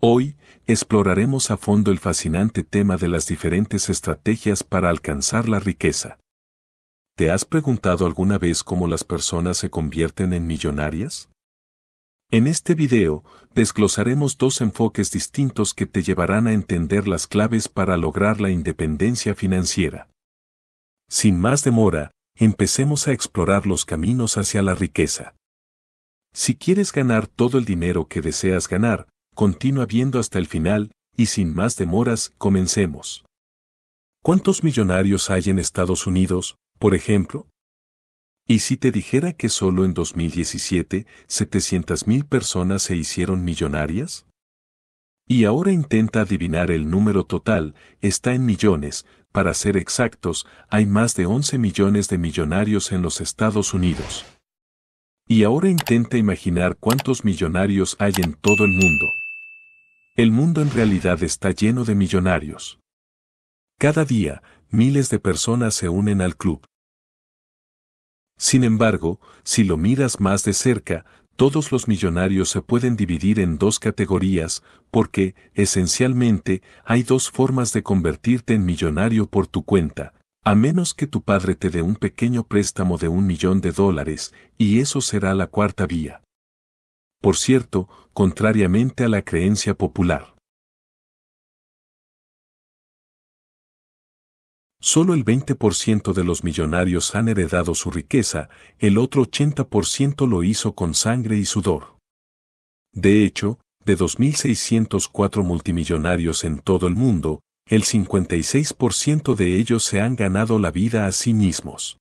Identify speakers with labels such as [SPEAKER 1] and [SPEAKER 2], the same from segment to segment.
[SPEAKER 1] Hoy, exploraremos a fondo el fascinante tema de las diferentes estrategias para alcanzar la riqueza. ¿Te has preguntado alguna vez cómo las personas se convierten en millonarias? En este video, desglosaremos dos enfoques distintos que te llevarán a entender las claves para lograr la independencia financiera. Sin más demora, empecemos a explorar los caminos hacia la riqueza. Si quieres ganar todo el dinero que deseas ganar, continúa viendo hasta el final, y sin más demoras, comencemos. ¿Cuántos millonarios hay en Estados Unidos, por ejemplo? ¿Y si te dijera que solo en 2017 700.000 personas se hicieron millonarias? Y ahora intenta adivinar el número total, está en millones, para ser exactos, hay más de 11 millones de millonarios en los Estados Unidos. Y ahora intenta imaginar cuántos millonarios hay en todo el mundo. El mundo en realidad está lleno de millonarios. Cada día, miles de personas se unen al club. Sin embargo, si lo miras más de cerca, todos los millonarios se pueden dividir en dos categorías, porque, esencialmente, hay dos formas de convertirte en millonario por tu cuenta, a menos que tu padre te dé un pequeño préstamo de un millón de dólares, y eso será la cuarta vía por cierto, contrariamente a la creencia popular. Solo el 20% de los millonarios han heredado su riqueza, el otro 80% lo hizo con sangre y sudor. De hecho, de 2.604 multimillonarios en todo el mundo, el 56% de ellos se han ganado la vida a sí mismos.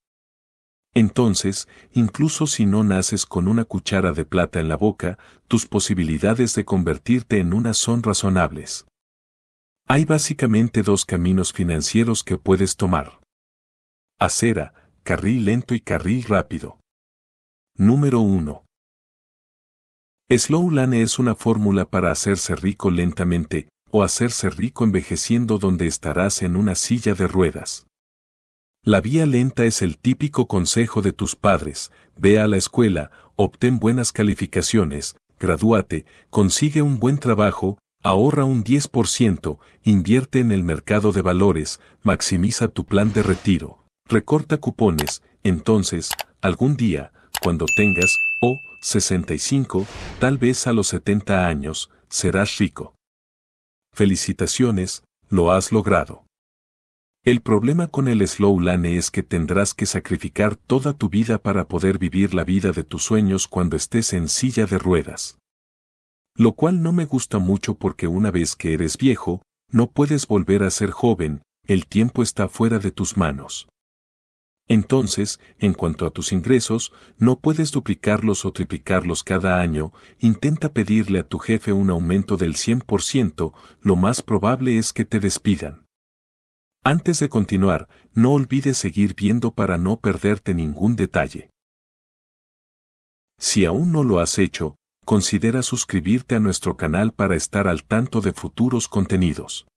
[SPEAKER 1] Entonces, incluso si no naces con una cuchara de plata en la boca, tus posibilidades de convertirte en una son razonables. Hay básicamente dos caminos financieros que puedes tomar. Acera, carril lento y carril rápido. Número 1. Slow Lane es una fórmula para hacerse rico lentamente, o hacerse rico envejeciendo donde estarás en una silla de ruedas. La vía lenta es el típico consejo de tus padres, ve a la escuela, obtén buenas calificaciones, gradúate, consigue un buen trabajo, ahorra un 10%, invierte en el mercado de valores, maximiza tu plan de retiro, recorta cupones, entonces, algún día, cuando tengas, o, 65, tal vez a los 70 años, serás rico. Felicitaciones, lo has logrado. El problema con el slow lane es que tendrás que sacrificar toda tu vida para poder vivir la vida de tus sueños cuando estés en silla de ruedas. Lo cual no me gusta mucho porque una vez que eres viejo, no puedes volver a ser joven, el tiempo está fuera de tus manos. Entonces, en cuanto a tus ingresos, no puedes duplicarlos o triplicarlos cada año, intenta pedirle a tu jefe un aumento del 100%, lo más probable es que te despidan. Antes de continuar, no olvides seguir viendo para no perderte ningún detalle. Si aún no lo has hecho, considera suscribirte a nuestro canal para estar al tanto de futuros contenidos.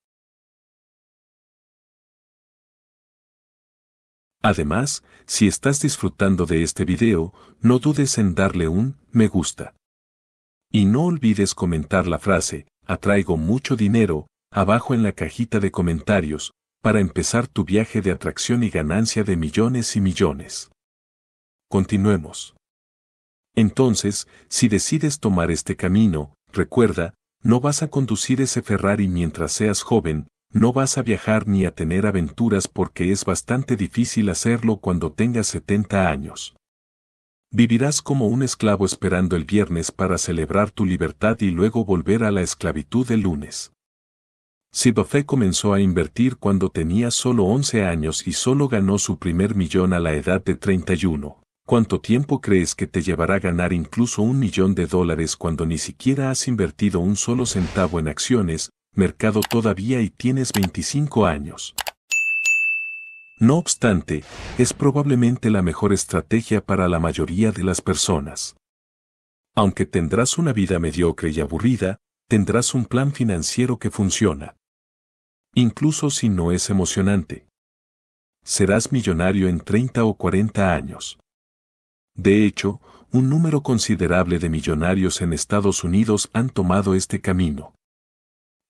[SPEAKER 1] Además, si estás disfrutando de este video, no dudes en darle un me gusta. Y no olvides comentar la frase, atraigo mucho dinero, abajo en la cajita de comentarios, para empezar tu viaje de atracción y ganancia de millones y millones. Continuemos. Entonces, si decides tomar este camino, recuerda, no vas a conducir ese Ferrari mientras seas joven, no vas a viajar ni a tener aventuras porque es bastante difícil hacerlo cuando tengas 70 años. Vivirás como un esclavo esperando el viernes para celebrar tu libertad y luego volver a la esclavitud el lunes. Buffet comenzó a invertir cuando tenía solo 11 años y solo ganó su primer millón a la edad de 31. ¿Cuánto tiempo crees que te llevará a ganar incluso un millón de dólares cuando ni siquiera has invertido un solo centavo en acciones, mercado todavía y tienes 25 años? No obstante, es probablemente la mejor estrategia para la mayoría de las personas. Aunque tendrás una vida mediocre y aburrida, tendrás un plan financiero que funciona incluso si no es emocionante. Serás millonario en 30 o 40 años. De hecho, un número considerable de millonarios en Estados Unidos han tomado este camino.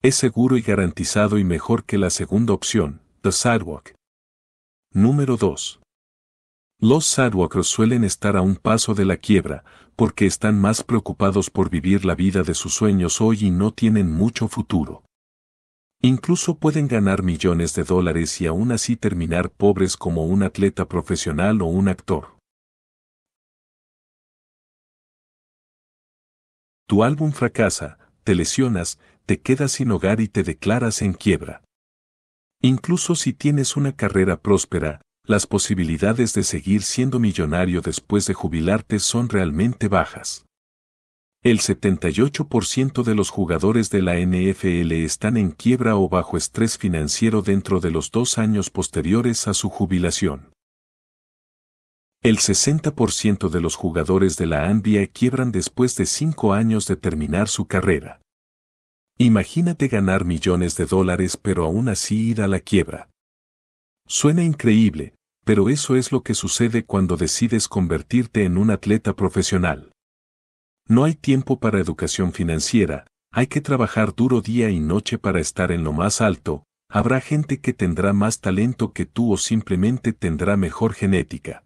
[SPEAKER 1] Es seguro y garantizado y mejor que la segunda opción, The Sidewalk. Número 2. Los sidewalkers suelen estar a un paso de la quiebra, porque están más preocupados por vivir la vida de sus sueños hoy y no tienen mucho futuro. Incluso pueden ganar millones de dólares y aún así terminar pobres como un atleta profesional o un actor. Tu álbum fracasa, te lesionas, te quedas sin hogar y te declaras en quiebra. Incluso si tienes una carrera próspera, las posibilidades de seguir siendo millonario después de jubilarte son realmente bajas. El 78% de los jugadores de la NFL están en quiebra o bajo estrés financiero dentro de los dos años posteriores a su jubilación. El 60% de los jugadores de la NBA quiebran después de cinco años de terminar su carrera. Imagínate ganar millones de dólares pero aún así ir a la quiebra. Suena increíble, pero eso es lo que sucede cuando decides convertirte en un atleta profesional. No hay tiempo para educación financiera, hay que trabajar duro día y noche para estar en lo más alto, habrá gente que tendrá más talento que tú o simplemente tendrá mejor genética.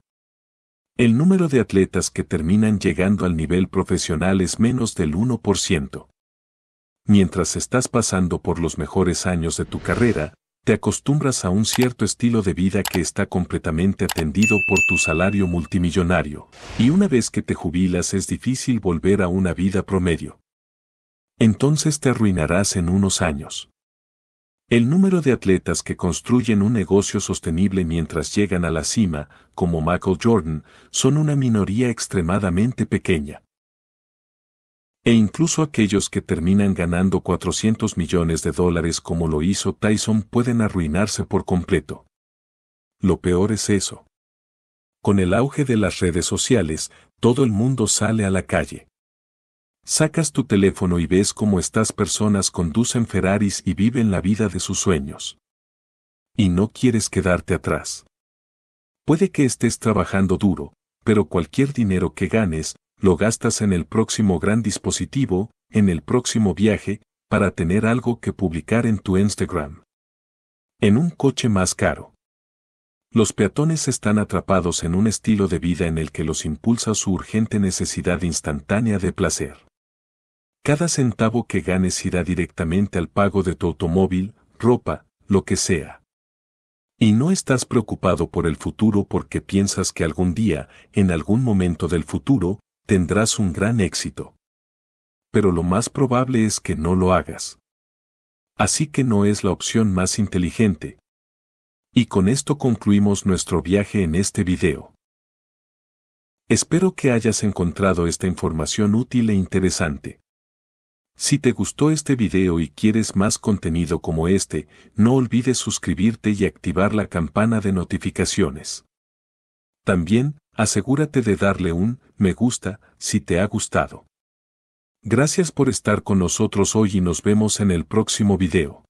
[SPEAKER 1] El número de atletas que terminan llegando al nivel profesional es menos del 1%. Mientras estás pasando por los mejores años de tu carrera, te acostumbras a un cierto estilo de vida que está completamente atendido por tu salario multimillonario, y una vez que te jubilas es difícil volver a una vida promedio. Entonces te arruinarás en unos años. El número de atletas que construyen un negocio sostenible mientras llegan a la cima, como Michael Jordan, son una minoría extremadamente pequeña e incluso aquellos que terminan ganando 400 millones de dólares como lo hizo Tyson pueden arruinarse por completo. Lo peor es eso. Con el auge de las redes sociales, todo el mundo sale a la calle. Sacas tu teléfono y ves cómo estas personas conducen Ferraris y viven la vida de sus sueños. Y no quieres quedarte atrás. Puede que estés trabajando duro, pero cualquier dinero que ganes, lo gastas en el próximo gran dispositivo, en el próximo viaje, para tener algo que publicar en tu Instagram. En un coche más caro. Los peatones están atrapados en un estilo de vida en el que los impulsa su urgente necesidad instantánea de placer. Cada centavo que ganes irá directamente al pago de tu automóvil, ropa, lo que sea. Y no estás preocupado por el futuro porque piensas que algún día, en algún momento del futuro, tendrás un gran éxito. Pero lo más probable es que no lo hagas. Así que no es la opción más inteligente. Y con esto concluimos nuestro viaje en este video. Espero que hayas encontrado esta información útil e interesante. Si te gustó este video y quieres más contenido como este, no olvides suscribirte y activar la campana de notificaciones. También, Asegúrate de darle un me gusta si te ha gustado. Gracias por estar con nosotros hoy y nos vemos en el próximo video.